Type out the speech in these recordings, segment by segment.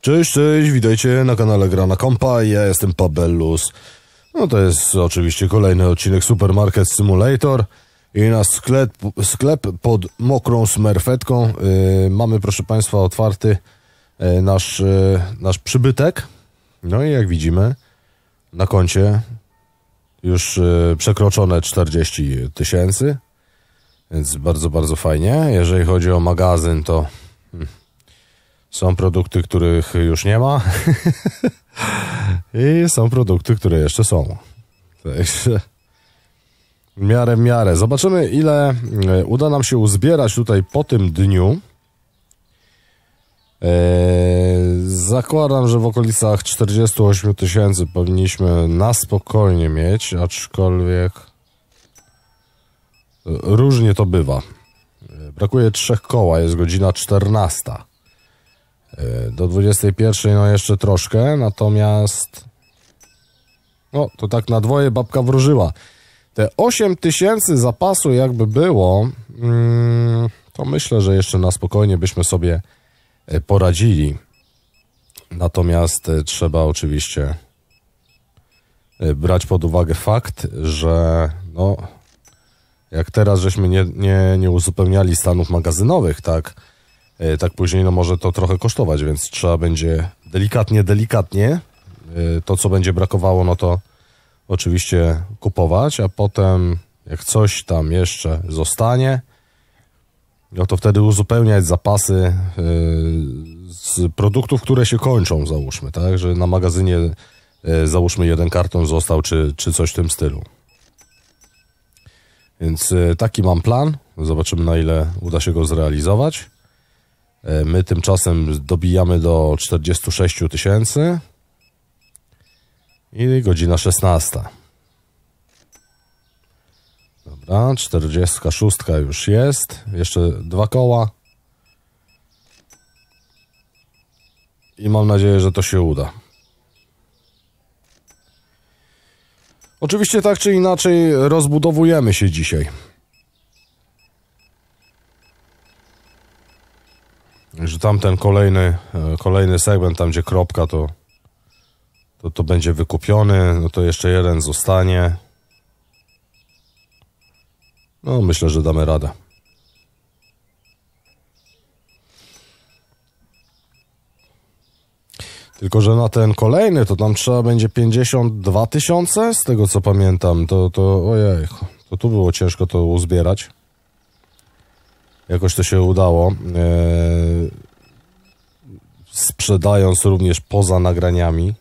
Cześć, cześć, witajcie na kanale Gra na Kompa, ja jestem Pabellus. No to jest oczywiście kolejny odcinek Supermarket Simulator i na sklep, sklep pod mokrą smerfetką yy, mamy proszę Państwa otwarty yy, nasz, yy, nasz przybytek. No i jak widzimy na koncie już y, przekroczone 40 tysięcy, więc bardzo, bardzo fajnie. Jeżeli chodzi o magazyn to... Hmm, są produkty, których już nie ma i są produkty, które jeszcze są. Także w miarę w miarę. Zobaczymy, ile e, uda nam się uzbierać tutaj po tym dniu. E, zakładam, że w okolicach 48 tysięcy powinniśmy na spokojnie mieć, aczkolwiek różnie to bywa. E, brakuje trzech koła, jest godzina 14. E, do 21 no jeszcze troszkę, natomiast no to tak na dwoje babka wróżyła. Te 8000 tysięcy zapasu jakby było, mm, to myślę, że jeszcze na spokojnie byśmy sobie e, poradzili. Natomiast e, trzeba oczywiście brać pod uwagę fakt, że no, jak teraz żeśmy nie, nie, nie uzupełniali stanów magazynowych, tak, E, tak później no może to trochę kosztować, więc trzeba będzie delikatnie, delikatnie e, to, co będzie brakowało, no to oczywiście kupować, a potem jak coś tam jeszcze zostanie, no to wtedy uzupełniać zapasy e, z produktów, które się kończą, załóżmy, tak, że na magazynie załóżmy jeden karton został, czy, czy coś w tym stylu. Więc taki mam plan. Zobaczymy, na ile uda się go zrealizować. E, my tymczasem dobijamy do 46 tysięcy i godzina 16. Dobra, 46 już jest. Jeszcze dwa koła. I mam nadzieję, że to się uda. Oczywiście tak czy inaczej rozbudowujemy się dzisiaj. Rzucam ten kolejny, e, kolejny segment, tam gdzie kropka, to, to, to będzie wykupiony, no to jeszcze jeden zostanie. No, myślę, że damy radę. Tylko, że na ten kolejny to tam trzeba będzie 52 tysiące, z tego co pamiętam. To, to ojej, to tu było ciężko to uzbierać. Jakoś to się udało. E, sprzedając również poza nagraniami.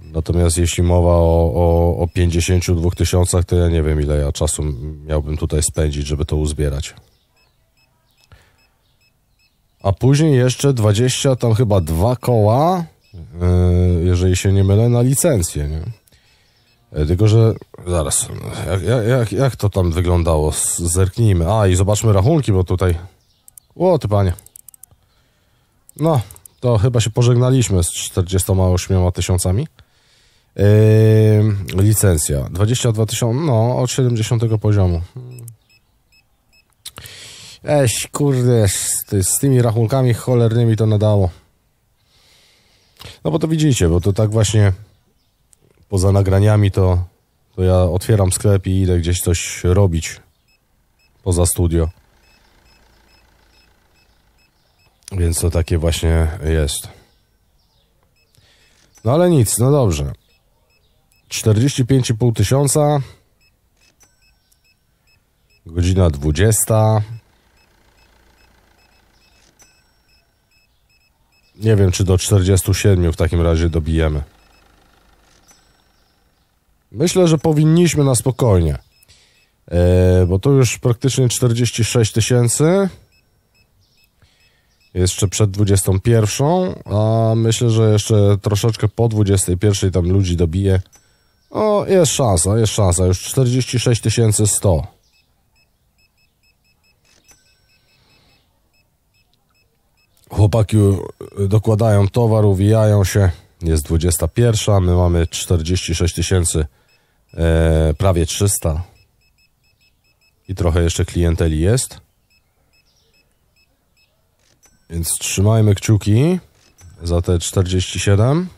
Natomiast jeśli mowa o, o, o 52 tysiącach, to ja nie wiem, ile ja czasu miałbym tutaj spędzić, żeby to uzbierać. A później jeszcze 20, tam chyba dwa koła, e, jeżeli się nie mylę, na licencję, nie? E, tylko, że zaraz, jak, jak, jak to tam wyglądało? Zerknijmy. A, i zobaczmy rachunki, bo tutaj... O, ty panie. No, to chyba się pożegnaliśmy z 48 tysiącami. Yy, licencja 22 tysiące, no od 70 poziomu. Eś, kurde, z, ty, z, tymi rachunkami cholernymi to nadało. No bo to widzicie, bo to tak właśnie poza nagraniami to, to ja otwieram sklep i idę gdzieś coś robić poza studio. Więc to takie właśnie jest. No ale nic, no dobrze. 45,5 tysiąca. Godzina 20. Nie wiem, czy do 47 w takim razie dobijemy. Myślę, że powinniśmy na spokojnie. E, bo to już praktycznie 46 tysięcy. Jeszcze przed 21, a myślę, że jeszcze troszeczkę po 21 tam ludzi dobije. O, jest szansa, jest szansa. Już 46 100. Chłopaki y, dokładają towar, uwijają się. Jest 21, my mamy 46 tysięcy. 000 e, prawie 300 i trochę jeszcze klienteli jest. Więc trzymajmy kciuki za te 47.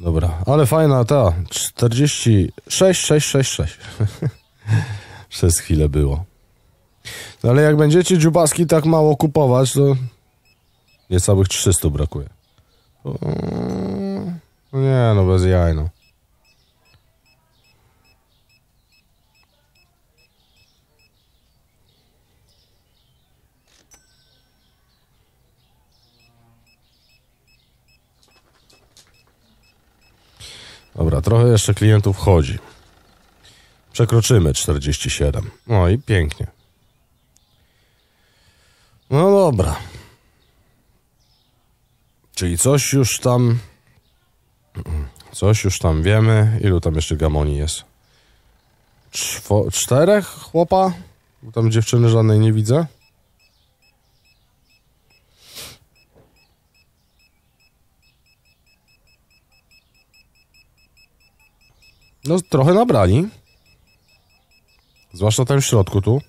Dobra, ale fajna ta. 46666. Przez chwilę było. No ale jak będziecie dziubaski tak mało kupować, to Niecałych 300 brakuje. No nie, no bez jaj, no. Dobra, trochę jeszcze klientów chodzi. Przekroczymy 47. No i pięknie. No dobra. Czyli coś już tam. Coś już tam wiemy. Ilu tam jeszcze gamoni jest? Czwo, czterech chłopa? Bo tam dziewczyny żadnej nie widzę. No, trochę nabrali. Zwłaszcza tam w środku tu.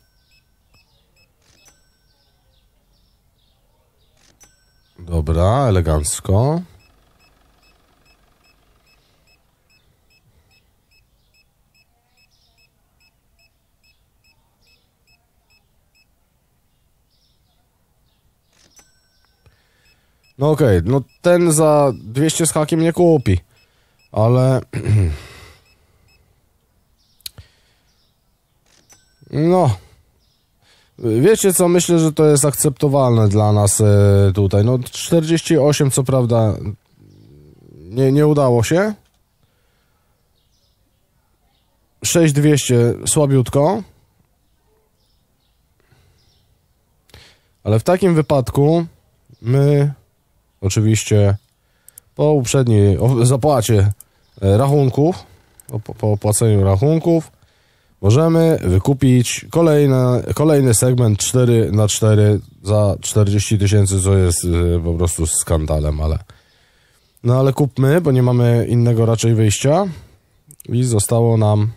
Dobra, elegancko. No okej, okay, no ten za 200 z hakiem nie kupi, ale... No, Wiecie co, myślę, że to jest akceptowalne dla nas e, tutaj. No 48 co prawda nie, nie udało się. 6200 słabiutko. Ale w takim wypadku my oczywiście po uprzedniej zapłacie e, rachunków, po, po opłaceniu rachunków możemy wykupić kolejne, kolejny segment 4 na 4 za 40 tysięcy, co jest y, po prostu skandalem, ale... No ale kupmy, bo nie mamy innego raczej wyjścia i zostało nam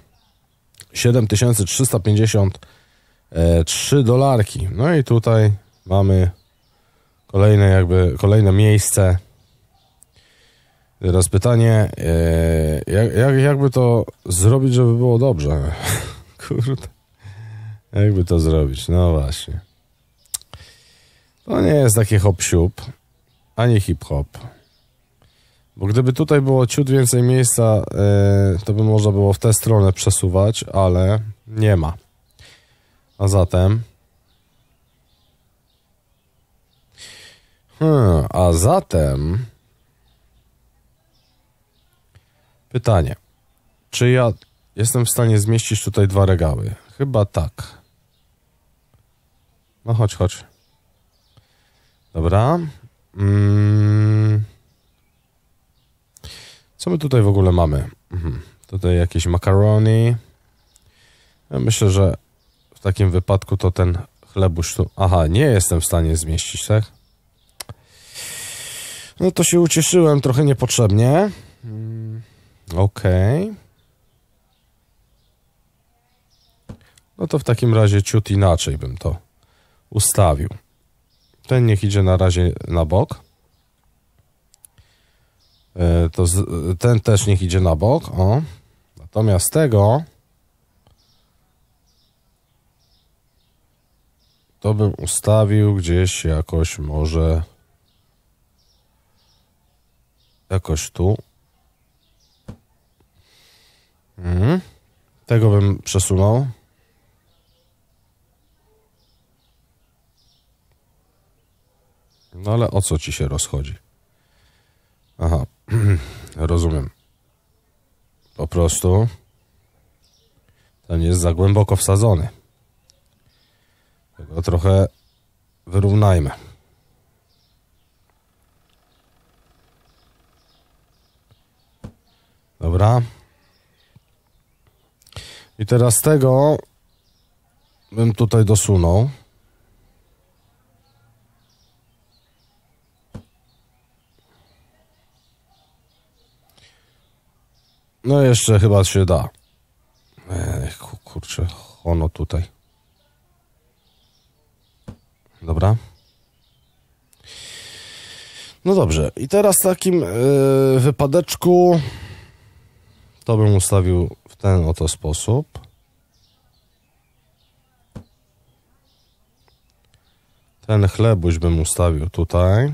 7353 e, dolarki. No i tutaj mamy kolejne jakby, kolejne miejsce. Teraz pytanie, e, jak, jak, jakby to zrobić, żeby było dobrze? Kurde. Jakby to zrobić? No właśnie. To nie jest taki hop-siup, ani hip-hop. Bo gdyby tutaj było ciut więcej miejsca, yy, to by można było w tę stronę przesuwać, ale nie ma. A zatem... Hmm, a zatem... Pytanie. Czy ja Jestem w stanie zmieścić tutaj dwa regały. Chyba tak. No chodź, chodź. Dobra. Mm. Co my tutaj w ogóle mamy? Mhm. Tutaj jakieś makaroni. Ja myślę, że w takim wypadku to ten chlebusz tu... Aha, nie jestem w stanie zmieścić, tak? No to się ucieszyłem trochę niepotrzebnie. Mm, okej. Okay. No to w takim razie ciut inaczej bym to ustawił. Ten niech idzie na razie na bok. E, to z, ten też niech idzie na bok. O. Natomiast tego to bym ustawił gdzieś jakoś może jakoś tu. Mhm. Tego bym przesunął. No ale o co ci się rozchodzi? Aha, rozumiem. Po prostu ten jest za głęboko wsadzony. Tego trochę wyrównajmy. Dobra. I teraz tego bym tutaj dosunął. No jeszcze chyba się da. Ech, kurczę, ono tutaj. Dobra. No dobrze, i teraz takim yy, wypadeczku to bym ustawił w ten oto sposób. Ten chlebuś bym ustawił tutaj.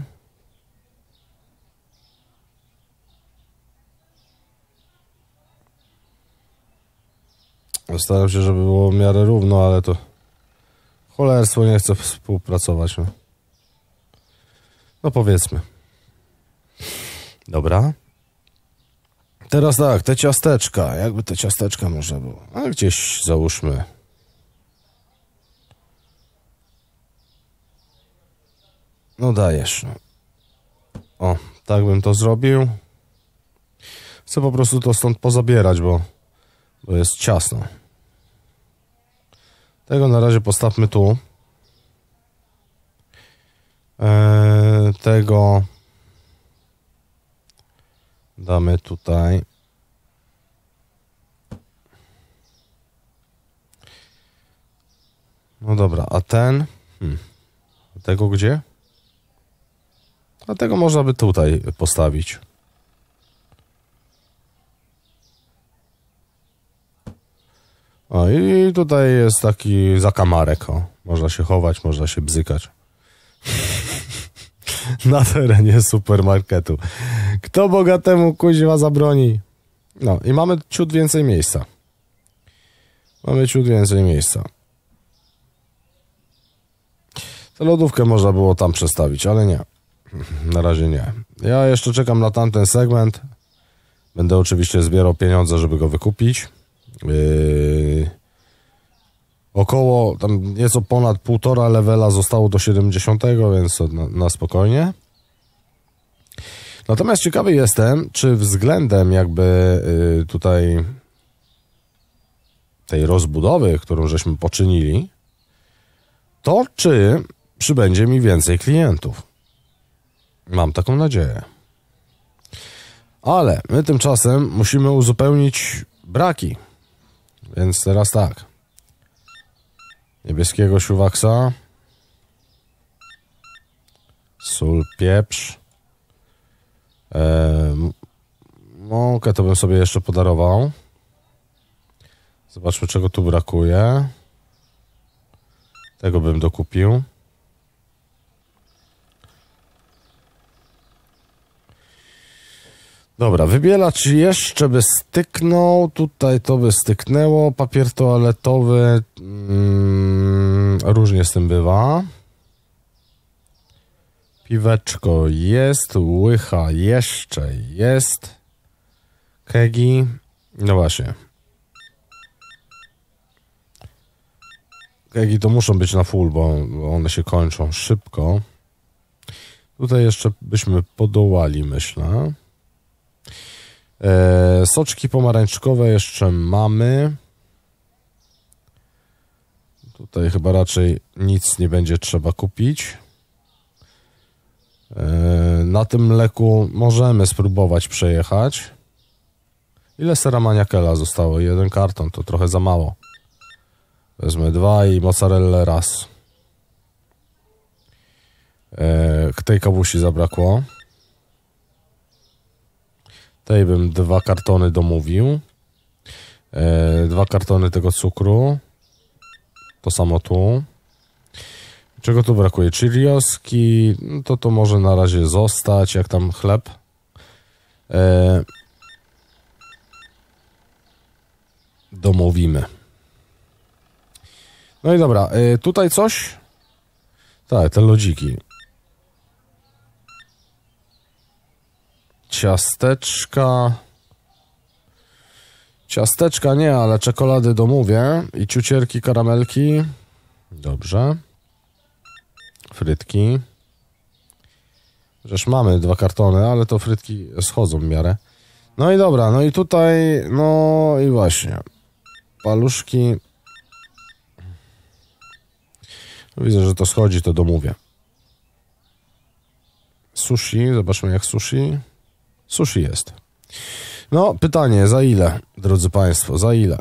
Staram się, żeby było w miarę równo, ale to cholerstwo nie chce współpracować. No, no powiedzmy. Dobra. Teraz tak, te ciasteczka. Jakby te ciasteczka można było. A gdzieś załóżmy. No dajesz. No. O, tak bym to zrobił. Chcę po prostu to stąd pozabierać, bo, bo jest ciasno. Tego na razie postawmy tu. Eee, tego damy tutaj. No dobra, a ten? Hmm. Tego gdzie? A tego można by tutaj postawić. O, i tutaj jest taki zakamarek, o. Można się chować, można się bzykać. Na terenie supermarketu. Kto bogatemu kuźwa zabroni? No, i mamy ciut więcej miejsca. Mamy ciut więcej miejsca. Tę lodówkę można było tam przestawić, ale nie. Na razie nie. Ja jeszcze czekam na tamten segment. Będę oczywiście zbierał pieniądze, żeby go wykupić. Yy, około, tam nieco ponad półtora levela zostało do 70, więc na, na spokojnie. Natomiast ciekawy jestem, czy względem jakby yy, tutaj tej rozbudowy, którą żeśmy poczynili, to czy przybędzie mi więcej klientów. Mam taką nadzieję. Ale my tymczasem musimy uzupełnić braki więc teraz tak. Niebieskiego siuwaksa. Sól, pieprz. Eee, mąkę to bym sobie jeszcze podarował. Zobaczmy, czego tu brakuje. Tego bym dokupił. Dobra, wybielacz jeszcze by styknął, tutaj to by styknęło, papier toaletowy, mm, różnie z tym bywa. Piweczko jest, łycha jeszcze jest, kegi, no właśnie. Kegi to muszą być na full, bo one się kończą szybko. Tutaj jeszcze byśmy podołali, myślę. E, soczki pomarańczkowe jeszcze mamy. Tutaj chyba raczej nic nie będzie trzeba kupić. E, na tym mleku możemy spróbować przejechać. Ile sera maniakela zostało? Jeden karton, to trochę za mało. Wezmę dwa i mozzarella raz. E, tej kawusi zabrakło. Tutaj bym dwa kartony domówił. E, dwa kartony tego cukru. To samo tu. Czego tu brakuje? Chirioski, no to to może na razie zostać, jak tam chleb. E, domówimy. No i dobra, e, tutaj coś? Tak, te lodziki. ciasteczka. Ciasteczka nie, ale czekolady domówię i ciucierki, karamelki. Dobrze. Frytki. Przecież mamy dwa kartony, ale to frytki schodzą w miarę. No i dobra, no i tutaj, no i właśnie. Paluszki. Widzę, że to schodzi, to domówię. Sushi, zobaczmy jak sushi. Cóż jest? No, pytanie, za ile, drodzy Państwo, za ile?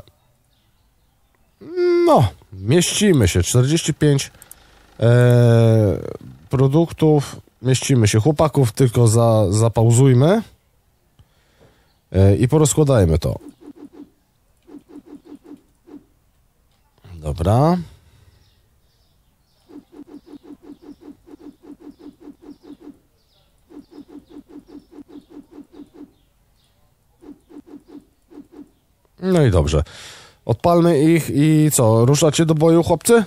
No, mieścimy się. 45 e, produktów, mieścimy się. Chłopaków tylko za, zapauzujmy e, i porozkładajmy to. Dobra. No i dobrze. Odpalmy ich i co? Ruszacie do boju, chłopcy?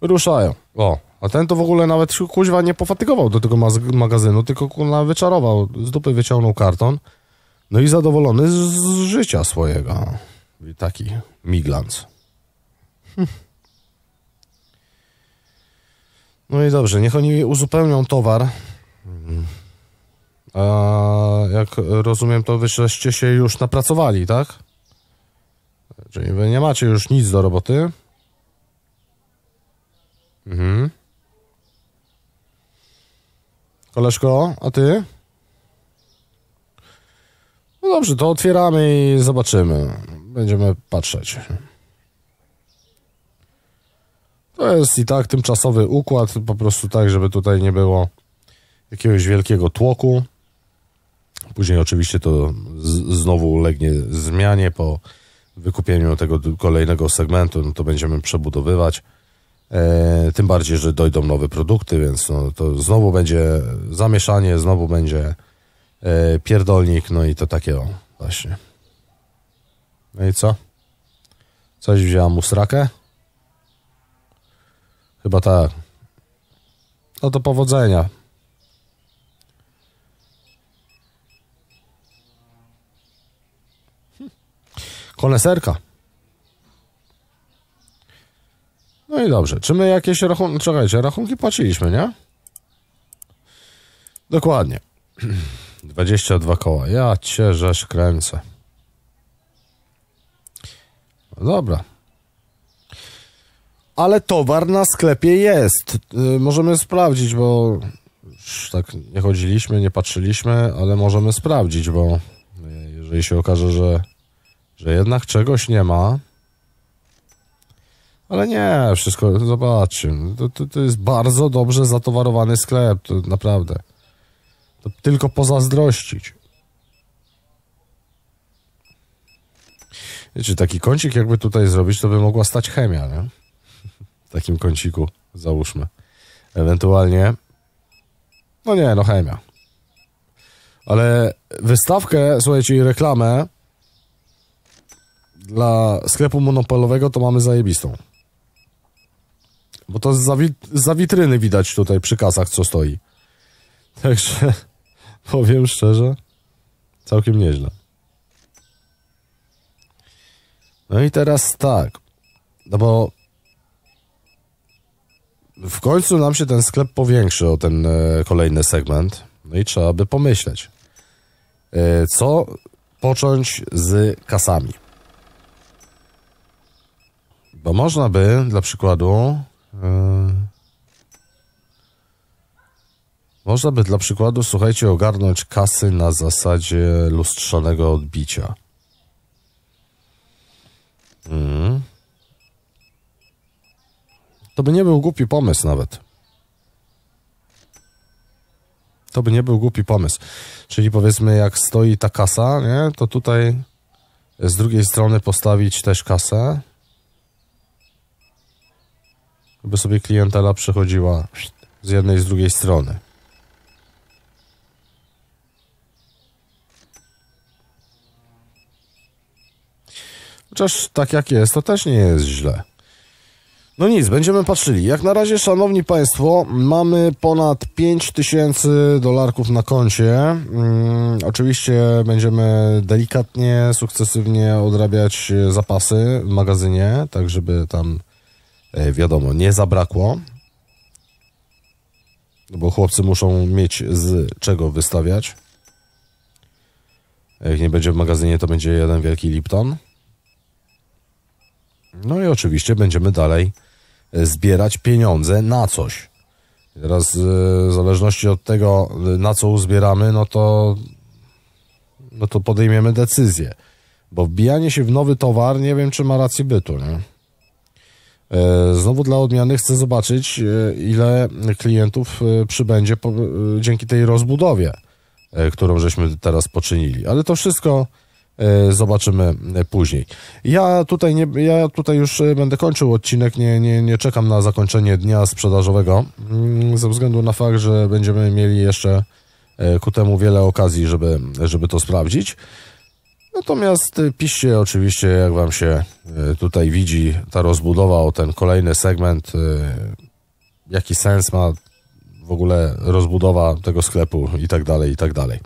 Ruszają. O, a ten to w ogóle nawet kuźwa nie pofatygował do tego magazynu, tylko kurwa wyczarował, z dupy wyciągnął karton. No i zadowolony z, życia swojego. I taki miglanc. Hm. No i dobrze, niech oni uzupełnią towar. Mm. A jak rozumiem, to wyście się już napracowali, tak? Czyli wy nie macie już nic do roboty. Mhm. Koleżko, a ty? No dobrze, to otwieramy i zobaczymy. Będziemy patrzeć. To jest i tak tymczasowy układ, po prostu tak, żeby tutaj nie było jakiegoś wielkiego tłoku. Później oczywiście to znowu ulegnie zmianie po wykupieniu tego kolejnego segmentu, no to będziemy przebudowywać. E, tym bardziej, że dojdą nowe produkty, więc no, to znowu będzie zamieszanie, znowu będzie e, pierdolnik, no i to takie o, właśnie. No i co? Coś wzięłam usrakę? Chyba tak. No to powodzenia. koneserka. No i dobrze. Czy my jakieś rachunki... Czekajcie, rachunki płaciliśmy, nie? Dokładnie. 22 koła. Ja cię rzesz kręcę. No dobra. Ale towar na sklepie jest. Y, możemy sprawdzić, bo już tak nie chodziliśmy, nie patrzyliśmy, ale możemy sprawdzić, bo y, jeżeli się okaże, że że jednak czegoś nie ma. Ale nie, wszystko, zobaczmy. to, to, to jest bardzo dobrze zatowarowany sklep, to naprawdę. To tylko pozazdrościć. Wiecie, taki kącik jakby tutaj zrobić, to by mogła stać chemia, nie? W takim kąciku, załóżmy. Ewentualnie, no nie, no chemia. Ale wystawkę, słuchajcie, i reklamę dla sklepu monopolowego to mamy zajebistą. Bo to za, wit za witryny widać tutaj przy kasach, co stoi. Także powiem szczerze, całkiem nieźle. No i teraz tak, no bo w końcu nam się ten sklep powiększy o ten e, kolejny segment. No i trzeba by pomyśleć, e, co począć z kasami. Bo można by, dla przykładu, yy, można by dla przykładu, słuchajcie, ogarnąć kasy na zasadzie lustrzanego odbicia. Mm. To by nie był głupi pomysł nawet. To by nie był głupi pomysł. Czyli powiedzmy, jak stoi ta kasa, nie, to tutaj z drugiej strony postawić też kasę by sobie klientela przechodziła z jednej z drugiej strony. Chociaż tak jak jest, to też nie jest źle. No nic, będziemy patrzyli. Jak na razie, szanowni państwo, mamy ponad 5000 dolarków na koncie. Hmm, oczywiście będziemy delikatnie, sukcesywnie odrabiać zapasy w magazynie, tak żeby tam E, wiadomo, nie zabrakło, bo chłopcy muszą mieć z czego wystawiać. E, jak nie będzie w magazynie, to będzie jeden wielki Lipton. No i oczywiście będziemy dalej e, zbierać pieniądze na coś. Teraz w zależności od tego, na co uzbieramy, no to, no to podejmiemy decyzję. Bo wbijanie się w nowy towar, nie wiem, czy ma rację bytu, nie? E, znowu dla odmiany chcę zobaczyć, e, ile klientów e, przybędzie po, dzięki tej rozbudowie, którą żeśmy teraz poczynili. Ale to wszystko zobaczymy później. Ja tutaj, nie, ja tutaj już będę kończył odcinek, nie, nie, nie czekam na zakończenie dnia sprzedażowego, mm, ze względu na fakt, że będziemy mieli jeszcze ku temu wiele okazji, żeby, żeby to sprawdzić. Natomiast y, piszcie oczywiście, jak Wam się y, tutaj widzi ta rozbudowa o ten kolejny segment. Y, jaki sens ma w ogóle rozbudowa tego sklepu i tak dalej, i tak dalej.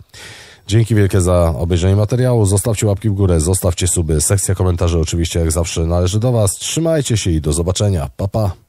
Dzięki wielkie za obejrzenie materiału. Zostawcie łapki w górę, zostawcie suby. Sekcja komentarzy oczywiście jak zawsze należy do Was. Trzymajcie się i do zobaczenia. Pa, pa.